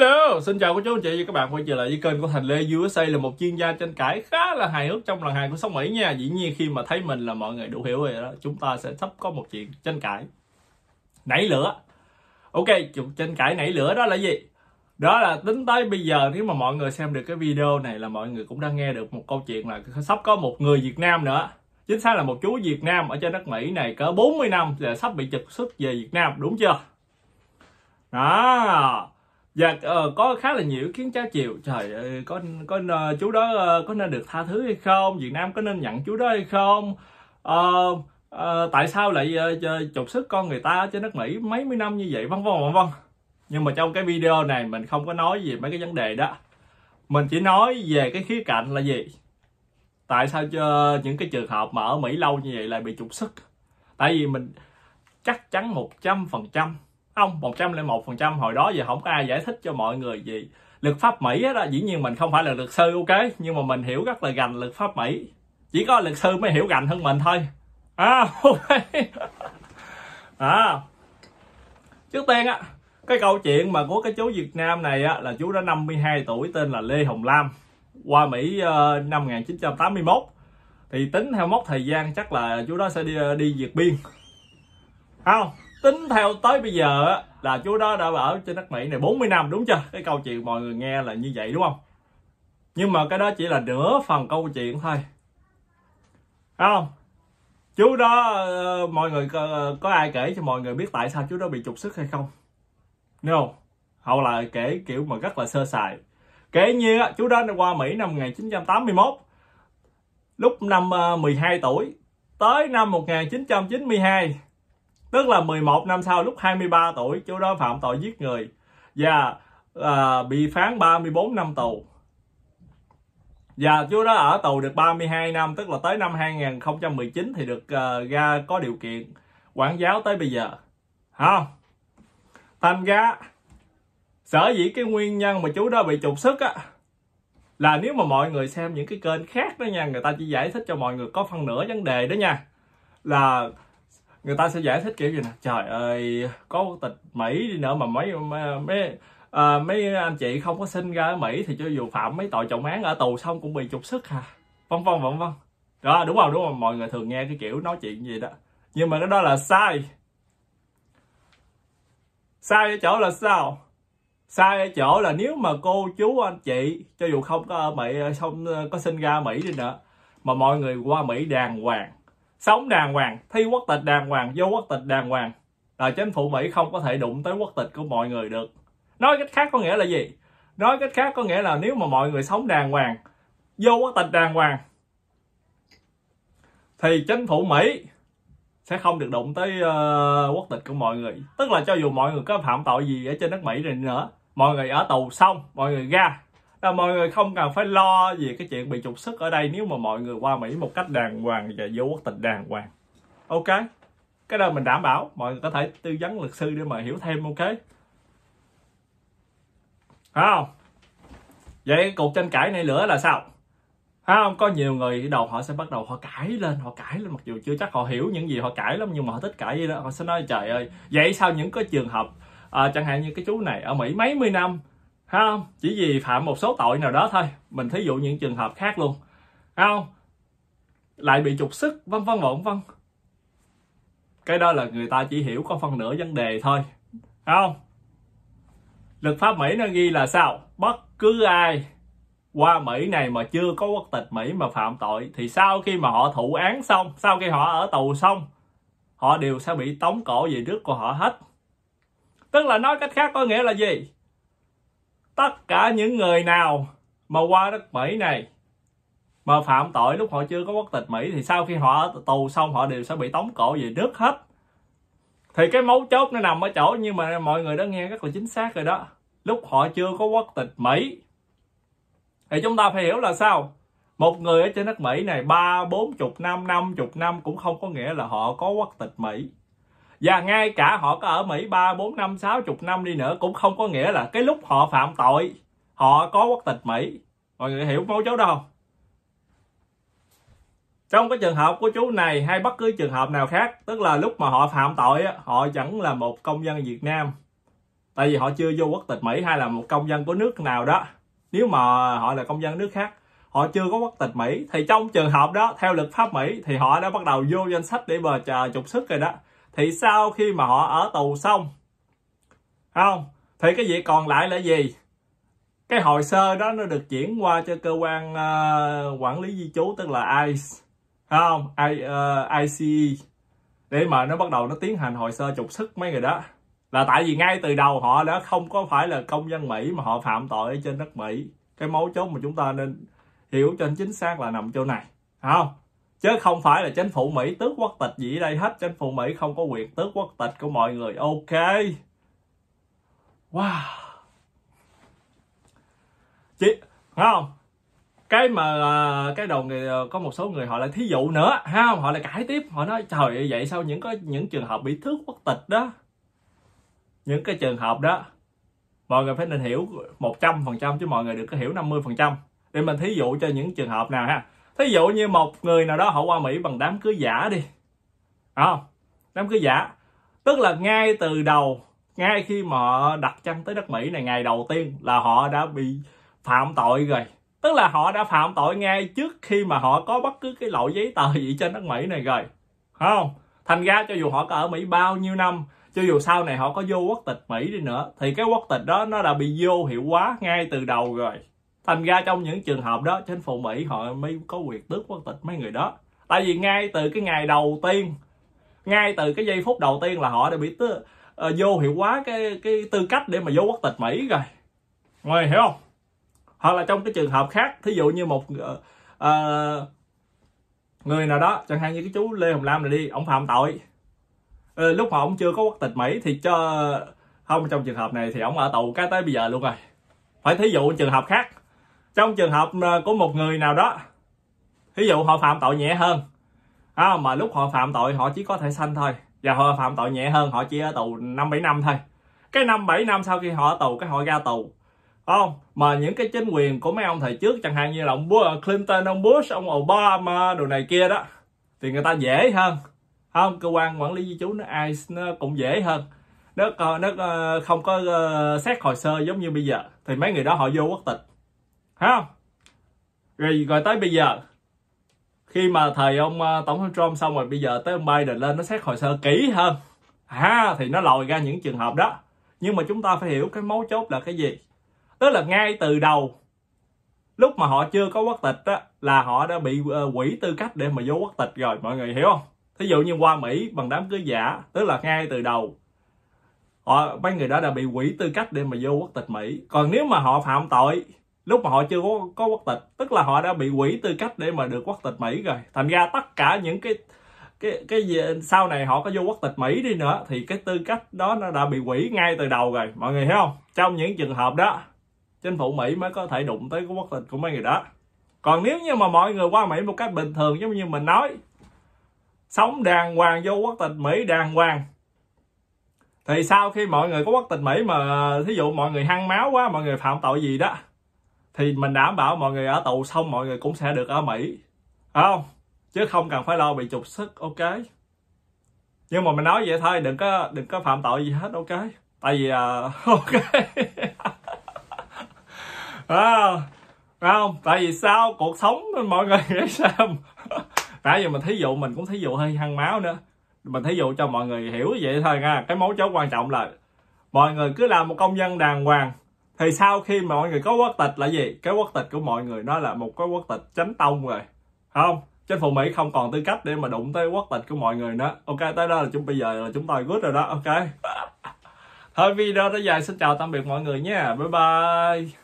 Hello, xin chào cô chú anh chị và các bạn quay trở lại với kênh của Thành Lê USA là một chuyên gia tranh cãi khá là hài hước trong làng hàng của sông Mỹ nha. Dĩ nhiên khi mà thấy mình là mọi người đủ hiểu rồi đó, chúng ta sẽ sắp có một chuyện tranh cãi. Nảy lửa. Ok, chuyện tranh cãi nảy lửa đó là gì? Đó là tính tới bây giờ nếu mà mọi người xem được cái video này là mọi người cũng đang nghe được một câu chuyện là sắp có một người Việt Nam nữa. Chính xác là một chú Việt Nam ở trên đất Mỹ này cỡ 40 năm là sắp bị trục xuất về Việt Nam, đúng chưa? Đó dạ ờ, có khá là nhiều ý kiến trái chiều trời ơi có có chú đó ờ, có nên được tha thứ hay không việt nam có nên nhận chú đó hay không uh, uh, tại sao lại uh, trục sức con người ta ở trên đất mỹ mấy mươi năm như vậy vân vân vân vân nhưng mà trong cái video này mình không có nói về mấy cái vấn đề đó mình chỉ nói về cái khía cạnh là gì tại sao cho những cái trường hợp mà ở mỹ lâu như vậy lại bị trục sức tại vì mình chắc chắn một trăm phần trăm không 101% hồi đó giờ không có ai giải thích cho mọi người gì luật pháp Mỹ đó dĩ nhiên mình không phải là luật sư ok nhưng mà mình hiểu rất là gành luật pháp Mỹ chỉ có luật sư mới hiểu gành hơn mình thôi à ok à trước tiên á cái câu chuyện mà của cái chú Việt Nam này á, là chú đã 52 tuổi tên là Lê Hồng Lam qua Mỹ uh, năm 1981 thì tính theo mốc thời gian chắc là chú đó sẽ đi ờ, đi vượt biên không tính theo tới bây giờ là chú đó đã ở trên đất Mỹ này 40 năm đúng chưa cái câu chuyện mọi người nghe là như vậy đúng không nhưng mà cái đó chỉ là nửa phần câu chuyện thôi Đấy không chú đó ờ, mọi người có, ờ, có ai kể cho mọi người biết tại sao chú đó bị trục xuất hay không nếu không hậu là kể kiểu mà rất là sơ sài kể như chú đó qua Mỹ năm 1981 lúc năm 12 ờ, tuổi tới năm 1992 Tức là 11 năm sau lúc 23 tuổi chú đó phạm tội giết người và à, bị phán 34 năm tù. Và chú đó ở tù được 32 năm tức là tới năm 2019 thì được à, ra có điều kiện quản giáo tới bây giờ. Không. Thành ra sở dĩ cái nguyên nhân mà chú đó bị trục sức á là nếu mà mọi người xem những cái kênh khác đó nha người ta chỉ giải thích cho mọi người có phần nửa vấn đề đó nha là người ta sẽ giải thích kiểu gì nè trời ơi có quốc tịch mỹ đi nữa mà mấy mấy à, mấy anh chị không có sinh ra ở mỹ thì cho dù phạm mấy tội trọng án ở tù xong cũng bị trục sức hà vân vân vân vân đó đúng rồi đúng rồi mọi người thường nghe cái kiểu nói chuyện gì đó nhưng mà cái đó là sai sai ở chỗ là sao sai ở chỗ là nếu mà cô chú anh chị cho dù không có ở mỹ không có sinh ra ở mỹ đi nữa mà mọi người qua mỹ đàng hoàng sống đàng hoàng thi quốc tịch đàng hoàng vô quốc tịch đàng hoàng là chính phủ mỹ không có thể đụng tới quốc tịch của mọi người được nói cách khác có nghĩa là gì nói cách khác có nghĩa là nếu mà mọi người sống đàng hoàng vô quốc tịch đàng hoàng thì chính phủ mỹ sẽ không được đụng tới uh, quốc tịch của mọi người tức là cho dù mọi người có phạm tội gì ở trên đất mỹ rồi nữa mọi người ở tù xong mọi người ra à, mọi người không cần phải lo về cái chuyện bị trục xuất ở đây nếu mà mọi người qua Mỹ một cách đàng hoàng và vô quốc tịch đàng hoàng ok cái đó mình đảm bảo mọi người có thể tư vấn luật sư để mà hiểu thêm ok không vậy cái cuộc tranh cãi này nữa là sao không có nhiều người đầu họ sẽ bắt đầu họ cãi lên họ cãi lên mặc dù chưa chắc họ hiểu những gì họ cãi lắm nhưng mà họ thích cãi vậy đó họ sẽ nói trời ơi vậy sao những cái trường hợp à, chẳng hạn như cái chú này ở mỹ mấy mươi năm Thấy không? Chỉ vì phạm một số tội nào đó thôi. Mình thí dụ những trường hợp khác luôn. Thấy không? Lại bị trục sức, vân vân vân vân. Cái đó là người ta chỉ hiểu có phần nửa vấn đề thôi. Thấy không? Luật pháp Mỹ nó ghi là sao? Bất cứ ai qua Mỹ này mà chưa có quốc tịch Mỹ mà phạm tội thì sau khi mà họ thụ án xong, sau khi họ ở tù xong, họ đều sẽ bị tống cổ về nước của họ hết. Tức là nói cách khác có nghĩa là gì? tất cả những người nào mà qua đất Mỹ này mà phạm tội lúc họ chưa có quốc tịch Mỹ thì sau khi họ tù xong họ đều sẽ bị tống cổ về nước hết thì cái mấu chốt nó nằm ở chỗ nhưng mà mọi người đã nghe rất là chính xác rồi đó lúc họ chưa có quốc tịch Mỹ thì chúng ta phải hiểu là sao một người ở trên đất Mỹ này ba bốn chục năm năm chục năm cũng không có nghĩa là họ có quốc tịch Mỹ và ngay cả họ có ở Mỹ 3, 4 năm, 60 năm đi nữa cũng không có nghĩa là cái lúc họ phạm tội họ có quốc tịch Mỹ mọi người hiểu mấu chốt đâu trong cái trường hợp của chú này hay bất cứ trường hợp nào khác tức là lúc mà họ phạm tội họ vẫn là một công dân Việt Nam tại vì họ chưa vô quốc tịch Mỹ hay là một công dân của nước nào đó nếu mà họ là công dân nước khác họ chưa có quốc tịch Mỹ thì trong trường hợp đó theo luật pháp Mỹ thì họ đã bắt đầu vô danh sách để mà chờ trục xuất rồi đó thì sau khi mà họ ở tù xong không thì cái việc còn lại là gì cái hồ sơ đó nó được chuyển qua cho cơ quan uh, quản lý di trú tức là ICE không I, uh, ờ, ICE để mà nó bắt đầu nó tiến hành hồ sơ trục xuất mấy người đó là tại vì ngay từ đầu họ đã không có phải là công dân Mỹ mà họ phạm tội ở trên đất Mỹ cái mấu chốt mà chúng ta nên hiểu cho chính xác là nằm chỗ này không chứ không phải là chính phủ Mỹ tước quốc tịch gì đây hết chính phủ Mỹ không có quyền tước quốc tịch của mọi người ok wow chị phải không cái mà à, cái đầu người à, có một số người họ lại thí dụ nữa ha họ lại cải tiếp họ nói trời vậy sao những có những trường hợp bị tước quốc tịch đó những cái trường hợp đó mọi người phải nên hiểu 100% chứ mọi người được có hiểu 50% để mình thí dụ cho những trường hợp nào ha thí dụ như một người nào đó họ qua mỹ bằng đám cưới giả đi không à, đám cưới giả tức là ngay từ đầu ngay khi mà họ đặt chân tới đất mỹ này ngày đầu tiên là họ đã bị phạm tội rồi tức là họ đã phạm tội ngay trước khi mà họ có bất cứ cái loại giấy tờ gì trên đất mỹ này rồi không thành ra cho dù họ có ở mỹ bao nhiêu năm cho dù sau này họ có vô quốc tịch mỹ đi nữa thì cái quốc tịch đó nó đã bị vô hiệu hóa ngay từ đầu rồi thành ra trong những trường hợp đó chính phủ mỹ họ mới có quyền tước quốc tịch mấy người đó tại vì ngay từ cái ngày đầu tiên ngay từ cái giây phút đầu tiên là họ đã bị tứ, uh, ờ, vô hiệu hóa cái cái tư cách để mà vô quốc tịch mỹ rồi mọi hiểu không hoặc là trong cái trường hợp khác thí dụ như một uh, uh, người nào đó chẳng hạn như cái chú lê hồng lam này đi ông phạm tội uh, lúc mà ông chưa có quốc tịch mỹ thì cho không trong trường hợp này thì ông ở tù cái tới bây giờ luôn rồi phải thí dụ trường hợp khác trong trường hợp ờ, của một người nào đó ví dụ họ phạm tội nhẹ hơn à, mà lúc họ phạm tội họ chỉ có thể sanh thôi và họ phạm tội nhẹ hơn họ chỉ ở tù năm bảy năm thôi cái năm bảy năm sau khi họ ở tù cái họ ra tù không mà những cái chính quyền của mấy ông thời trước chẳng hạn như là ông ờ, Clinton ông Bush ông Obama đồ này kia đó thì người ta dễ hơn không cơ quan quản lý di trú nó ai nó cũng dễ hơn nó ờ, nó không có xét hồ sơ giống như bây giờ thì mấy người đó họ vô quốc tịch thấy không rồi rồi tới bây giờ khi mà thời ông à, tổng thống Trump xong rồi bây giờ tới ông Biden lên nó xét hồ sơ kỹ hơn ha thì nó lòi ra những trường hợp đó nhưng mà chúng ta phải hiểu cái mấu chốt là cái gì tức là ngay từ đầu lúc mà họ chưa có quốc tịch á là họ đã bị ờ, quỷ tư cách để mà vô quốc tịch rồi mọi người hiểu không thí dụ như qua mỹ bằng đám cưới giả tức là ngay từ đầu họ mấy người đó đã bị quỷ tư cách để mà vô quốc tịch mỹ còn nếu mà họ phạm tội lúc mà họ chưa có, có quốc tịch tức là họ đã bị quỷ tư cách để mà được quốc tịch Mỹ rồi thành ra tất cả những cái cái cái gì, sau này họ có vô quốc tịch Mỹ đi nữa thì cái tư cách đó nó đã bị quỷ ngay từ đầu rồi mọi người hiểu không trong những trường hợp đó chính phủ Mỹ mới có thể đụng tới cái quốc tịch của mấy người đó còn nếu như mà mọi người qua Mỹ một cách bình thường giống như mình nói sống đàng hoàng vô quốc tịch Mỹ đàng hoàng thì sau khi mọi người có quốc tịch Mỹ mà thí dụ mọi người hăng máu quá mọi người phạm tội gì đó thì mình đảm bảo mọi người ở tù xong mọi người cũng sẽ được ở Mỹ phải không chứ không cần phải lo bị trục sức ok nhưng mà mình nói vậy thôi đừng có đừng có phạm tội gì hết ok tại vì uh, ok à, không tại vì sao cuộc sống mọi người nghĩ sao tại vì mình thí dụ mình cũng thí dụ hơi hăng máu nữa mình thí dụ cho mọi người hiểu vậy thôi nha cái mấu chốt quan trọng là mọi người cứ làm một công dân đàng hoàng thì sau khi mà mọi người có quốc tịch là gì cái quốc tịch của mọi người nó là một cái quốc tịch chánh tông rồi không chính phủ mỹ không còn tư cách để mà đụng tới quốc tịch của mọi người nữa ok tới đó là chúng bây giờ là chúng ta good rồi đó ok thôi video nó dài xin chào tạm biệt mọi người nha bye bye